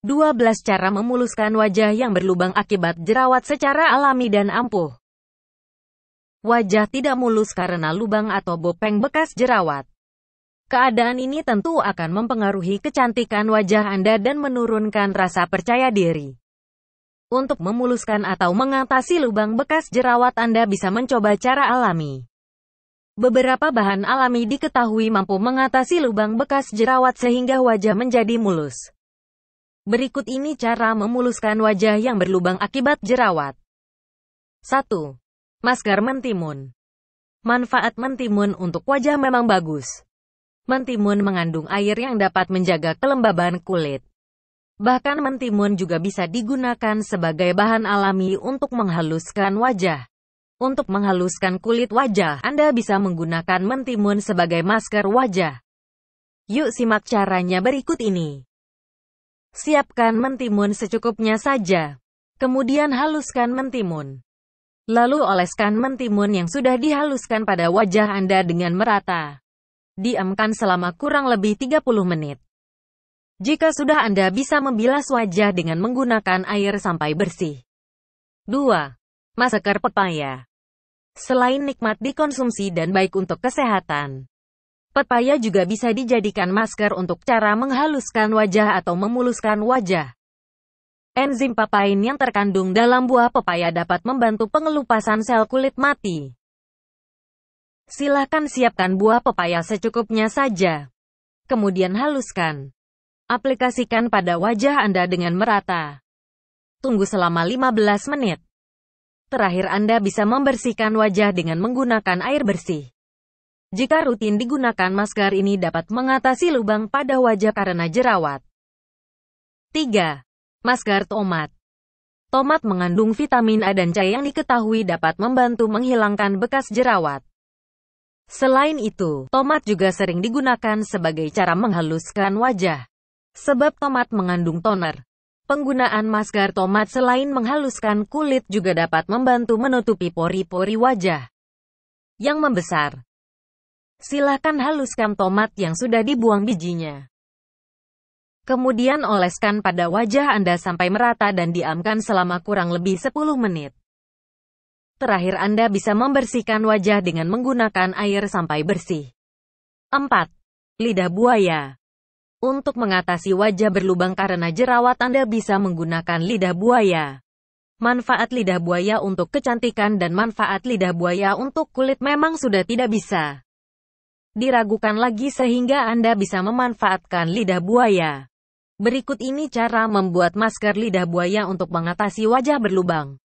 12 cara memuluskan wajah yang berlubang akibat jerawat secara alami dan ampuh. Wajah tidak mulus karena lubang atau bopeng bekas jerawat. Keadaan ini tentu akan mempengaruhi kecantikan wajah Anda dan menurunkan rasa percaya diri. Untuk memuluskan atau mengatasi lubang bekas jerawat Anda bisa mencoba cara alami. Beberapa bahan alami diketahui mampu mengatasi lubang bekas jerawat sehingga wajah menjadi mulus. Berikut ini cara memuluskan wajah yang berlubang akibat jerawat. 1. Masker mentimun. Manfaat mentimun untuk wajah memang bagus. Mentimun mengandung air yang dapat menjaga kelembaban kulit. Bahkan mentimun juga bisa digunakan sebagai bahan alami untuk menghaluskan wajah. Untuk menghaluskan kulit wajah, Anda bisa menggunakan mentimun sebagai masker wajah. Yuk simak caranya berikut ini. Siapkan mentimun secukupnya saja. Kemudian haluskan mentimun. Lalu oleskan mentimun yang sudah dihaluskan pada wajah Anda dengan merata. Diamkan selama kurang lebih 30 menit. Jika sudah Anda bisa membilas wajah dengan menggunakan air sampai bersih. 2. Masker pepaya. Selain nikmat dikonsumsi dan baik untuk kesehatan, Pepaya juga bisa dijadikan masker untuk cara menghaluskan wajah atau memuluskan wajah. Enzim papain yang terkandung dalam buah pepaya dapat membantu pengelupasan sel kulit mati. Silakan siapkan buah pepaya secukupnya saja. Kemudian haluskan. Aplikasikan pada wajah Anda dengan merata. Tunggu selama 15 menit. Terakhir Anda bisa membersihkan wajah dengan menggunakan air bersih. Jika rutin digunakan masker ini dapat mengatasi lubang pada wajah karena jerawat. 3. Masker tomat Tomat mengandung vitamin A dan C yang diketahui dapat membantu menghilangkan bekas jerawat. Selain itu, tomat juga sering digunakan sebagai cara menghaluskan wajah. Sebab tomat mengandung toner. Penggunaan masker tomat selain menghaluskan kulit juga dapat membantu menutupi pori-pori wajah yang membesar. Silakan haluskan tomat yang sudah dibuang bijinya. Kemudian oleskan pada wajah Anda sampai merata dan diamkan selama kurang lebih 10 menit. Terakhir Anda bisa membersihkan wajah dengan menggunakan air sampai bersih. 4. Lidah buaya Untuk mengatasi wajah berlubang karena jerawat Anda bisa menggunakan lidah buaya. Manfaat lidah buaya untuk kecantikan dan manfaat lidah buaya untuk kulit memang sudah tidak bisa diragukan lagi sehingga Anda bisa memanfaatkan lidah buaya. Berikut ini cara membuat masker lidah buaya untuk mengatasi wajah berlubang.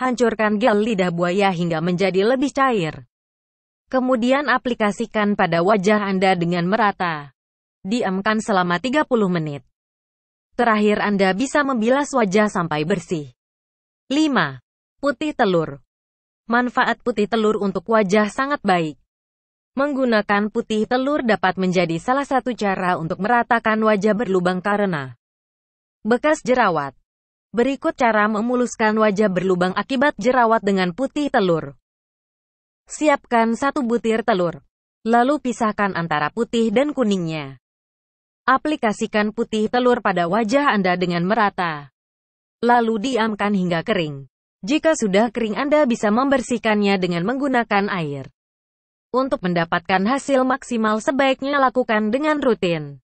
Hancurkan gel lidah buaya hingga menjadi lebih cair. Kemudian aplikasikan pada wajah Anda dengan merata. Diamkan selama 30 menit. Terakhir Anda bisa membilas wajah sampai bersih. 5. Putih telur. Manfaat putih telur untuk wajah sangat baik. Menggunakan putih telur dapat menjadi salah satu cara untuk meratakan wajah berlubang karena bekas jerawat. Berikut cara memuluskan wajah berlubang akibat jerawat dengan putih telur. Siapkan satu butir telur. Lalu pisahkan antara putih dan kuningnya. Aplikasikan putih telur pada wajah Anda dengan merata. Lalu diamkan hingga kering. Jika sudah kering Anda bisa membersihkannya dengan menggunakan air. Untuk mendapatkan hasil maksimal sebaiknya lakukan dengan rutin.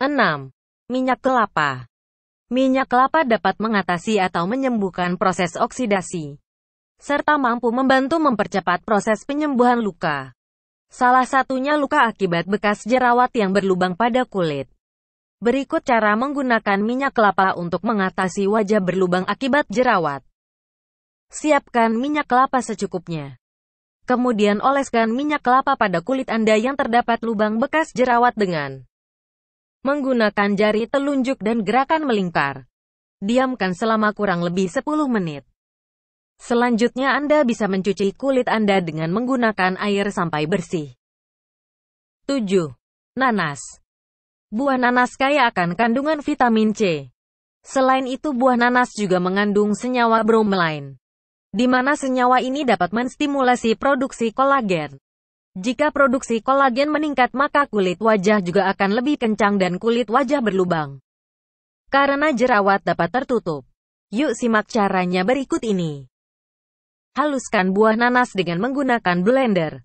6. Minyak kelapa Minyak kelapa dapat mengatasi atau menyembuhkan proses oksidasi, serta mampu membantu mempercepat proses penyembuhan luka. Salah satunya luka akibat bekas jerawat yang berlubang pada kulit. Berikut cara menggunakan minyak kelapa untuk mengatasi wajah berlubang akibat jerawat. Siapkan minyak kelapa secukupnya. Kemudian oleskan minyak kelapa pada kulit Anda yang terdapat lubang bekas jerawat dengan menggunakan jari telunjuk dan gerakan melingkar. Diamkan selama kurang lebih 10 menit. Selanjutnya Anda bisa mencuci kulit Anda dengan menggunakan air sampai bersih. 7. Nanas Buah nanas kaya akan kandungan vitamin C. Selain itu buah nanas juga mengandung senyawa bromelain di mana senyawa ini dapat menstimulasi produksi kolagen. Jika produksi kolagen meningkat maka kulit wajah juga akan lebih kencang dan kulit wajah berlubang. Karena jerawat dapat tertutup. Yuk simak caranya berikut ini. Haluskan buah nanas dengan menggunakan blender.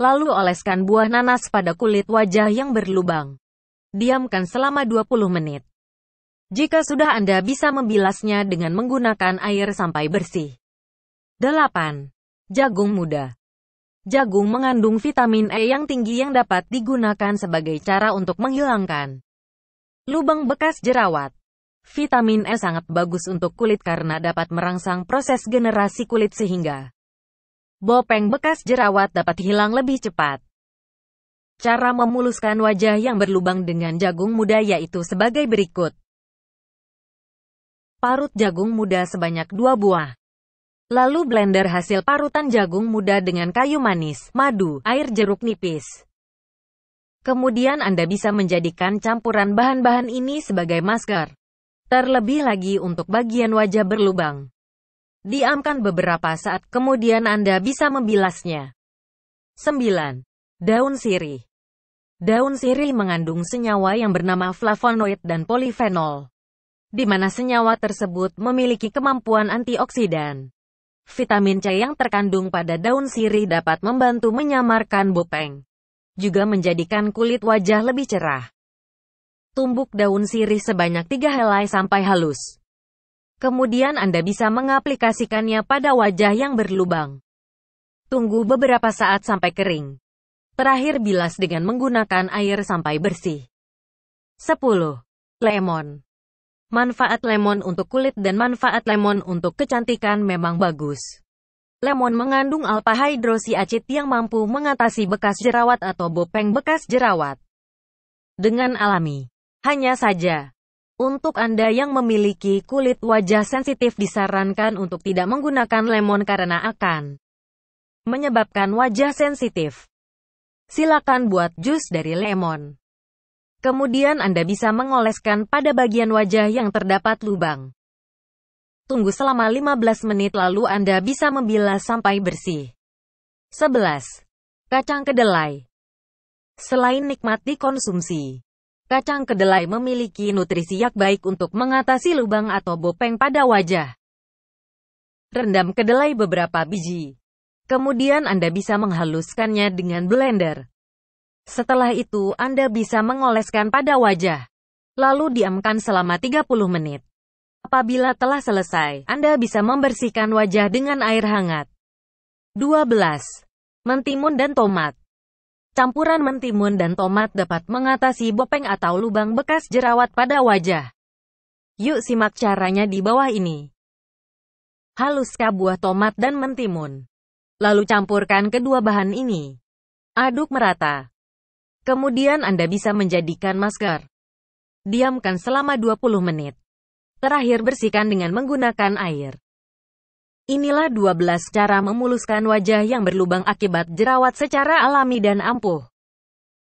Lalu oleskan buah nanas pada kulit wajah yang berlubang. Diamkan selama 20 menit. Jika sudah Anda bisa membilasnya dengan menggunakan air sampai bersih. 8. Jagung muda Jagung mengandung vitamin E yang tinggi yang dapat digunakan sebagai cara untuk menghilangkan lubang bekas jerawat. Vitamin E sangat bagus untuk kulit karena dapat merangsang proses generasi kulit sehingga bopeng bekas jerawat dapat hilang lebih cepat. Cara memuluskan wajah yang berlubang dengan jagung muda yaitu sebagai berikut. Parut jagung muda sebanyak dua buah. Lalu blender hasil parutan jagung muda dengan kayu manis, madu, air jeruk nipis. Kemudian Anda bisa menjadikan campuran bahan-bahan ini sebagai masker. Terlebih lagi untuk bagian wajah berlubang. Diamkan beberapa saat, kemudian Anda bisa membilasnya. 9. Daun sirih Daun sirih mengandung senyawa yang bernama flavonoid dan polifenol, di mana senyawa tersebut memiliki kemampuan antioksidan. Vitamin C yang terkandung pada daun sirih dapat membantu menyamarkan bopeng. Juga menjadikan kulit wajah lebih cerah. Tumbuk daun sirih sebanyak 3 helai sampai halus. Kemudian Anda bisa mengaplikasikannya pada wajah yang berlubang. Tunggu beberapa saat sampai kering. Terakhir bilas dengan menggunakan air sampai bersih. 10. Lemon Manfaat lemon untuk kulit dan manfaat lemon untuk kecantikan memang bagus. Lemon mengandung hidrosi acid yang mampu mengatasi bekas jerawat atau bopeng bekas jerawat dengan alami. Hanya saja, untuk Anda yang memiliki kulit wajah sensitif disarankan untuk tidak menggunakan lemon karena akan menyebabkan wajah sensitif. Silakan buat jus dari lemon. Kemudian Anda bisa mengoleskan pada bagian wajah yang terdapat lubang. Tunggu selama 15 menit lalu Anda bisa membilas sampai bersih. 11. Kacang kedelai Selain nikmati konsumsi, kacang kedelai memiliki nutrisi yang baik untuk mengatasi lubang atau bopeng pada wajah. Rendam kedelai beberapa biji. Kemudian Anda bisa menghaluskannya dengan blender. Setelah itu Anda bisa mengoleskan pada wajah. Lalu diamkan selama 30 menit. Apabila telah selesai, Anda bisa membersihkan wajah dengan air hangat. 12. Mentimun dan tomat. Campuran mentimun dan tomat dapat mengatasi bopeng atau lubang bekas jerawat pada wajah. Yuk simak caranya di bawah ini. Haluskan buah tomat dan mentimun. Lalu campurkan kedua bahan ini. Aduk merata. Kemudian Anda bisa menjadikan masker. Diamkan selama 20 menit. Terakhir bersihkan dengan menggunakan air. Inilah 12 cara memuluskan wajah yang berlubang akibat jerawat secara alami dan ampuh.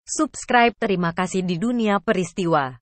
Subscribe terima kasih di dunia peristiwa.